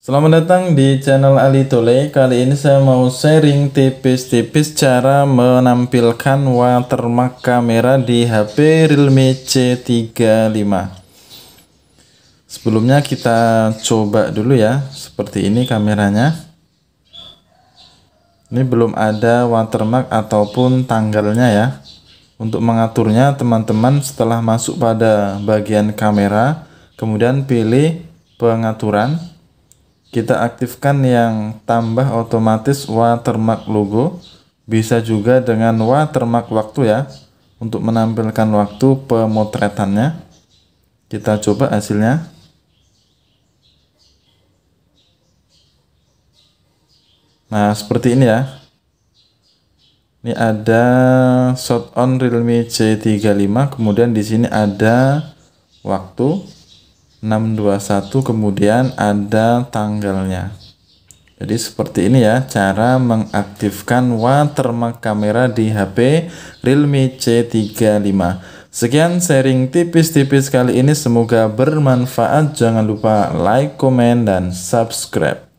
Selamat datang di channel Ali Tole. Kali ini saya mau sharing tipis-tipis cara menampilkan watermark kamera di HP Realme C35. Sebelumnya kita coba dulu ya. Seperti ini kameranya. Ini belum ada watermark ataupun tanggalnya ya. Untuk mengaturnya teman-teman setelah masuk pada bagian kamera, kemudian pilih pengaturan kita aktifkan yang tambah otomatis watermark logo bisa juga dengan watermark waktu ya untuk menampilkan waktu pemotretannya kita coba hasilnya nah seperti ini ya ini ada shot on Realme C35 kemudian di sini ada waktu 621 kemudian ada tanggalnya jadi seperti ini ya cara mengaktifkan watermark kamera di HP Realme C35 sekian sharing tipis-tipis kali ini semoga bermanfaat jangan lupa like, komen, dan subscribe